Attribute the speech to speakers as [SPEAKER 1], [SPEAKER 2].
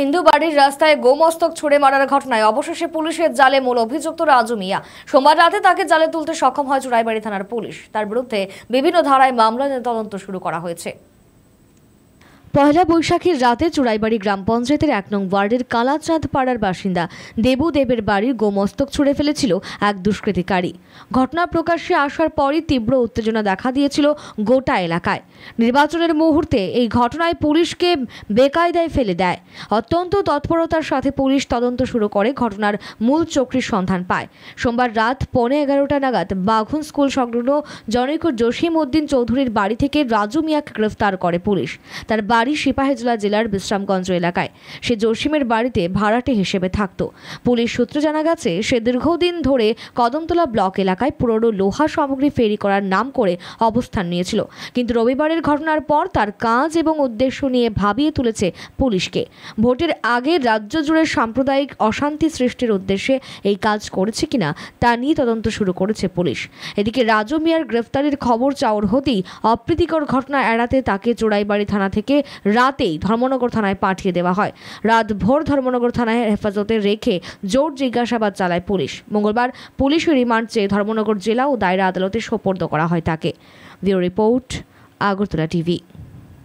[SPEAKER 1] হিন্দু বাড়ির রাস্তায় গোমস্তক ছুড়ে মারার ঘটনায় অবশেষে পুলিশের জালে মূল অভিযুক্ত রাজু মিয়া সোমবার রাতে তাকে জালে তুলতে সক্ষম হয় চুরাইবাড়ি থানার পুলিশ তার বিরুদ্ধে বিভিন্ন ধারায় মামলা তদন্ত শুরু করা হয়েছে পয়লা বৈশাখের রাতে চুড়াইবাড়ি গ্রাম পঞ্চায়েতের এক নং ওয়ার্ডের কালাচাঁদ পাড়ার বাসিন্দা দেবু দেবের বাড়ির গোমস্তক ছুঁড়ে ফেলেছিল এক দুষ্কৃতিকারী ঘটনা প্রকাশ্যে আসার পরই তীব্র উত্তেজনা দেখা দিয়েছিল গোটা এলাকায় নির্বাচনের মুহূর্তে এই ঘটনায় পুলিশকে বেকায়দায় ফেলে দেয় অত্যন্ত তৎপরতার সাথে পুলিশ তদন্ত শুরু করে ঘটনার মূল চক্রির সন্ধান পায় সোমবার রাত পৌনে এগারোটা নাগাদ বাঘুন স্কুল সংলগ্ন জনৈক জসিম উদ্দিন চৌধুরীর বাড়ি থেকে রাজু মিয়াকে গ্রেফতার করে পুলিশ তার বাড়ি সিপাহেজলা জেলার বিশ্রামগঞ্জ এলাকায় সে জসিমের বাড়িতে ভাড়াটে হিসেবে থাকত পুলিশ সূত্রে জানা গেছে সে দীর্ঘদিন ধরে কদমতলা ব্লক এলাকায় পুরনো লোহা সামগ্রী ফেরি করার নাম করে অবস্থান নিয়েছিল কিন্তু রবিবারের ঘটনার পর তার কাজ এবং উদ্দেশ্য নিয়ে ভাবিয়ে তুলেছে পুলিশকে ভোটের আগে রাজ্য জুড়ে সাম্প্রদায়িক অশান্তি সৃষ্টির উদ্দেশ্যে এই কাজ করেছে কিনা তা নিয়ে তদন্ত শুরু করেছে পুলিশ এদিকে রাজু মিয়ার গ্রেফতারির খবর চাওয়ার হতেই অপ্রীতিকর ঘটনা এড়াতে তাকে চোড়াইবাড়ি থানা থেকে রাতেই ধর্মনগর থানায় পাঠিয়ে দেওয়া হয় রাত ভোর ধর্মনগর থানায় হেফাজতে রেখে জোর জিজ্ঞাসাবাদ চালায় পুলিশ মঙ্গলবার পুলিশের রিমান্ড চেয়ে ধর্মনগর জেলা ও দায়রা আদালতে সোপর্দ করা হয় তাকে ব্যুরো রিপোর্ট আগরতলা টিভি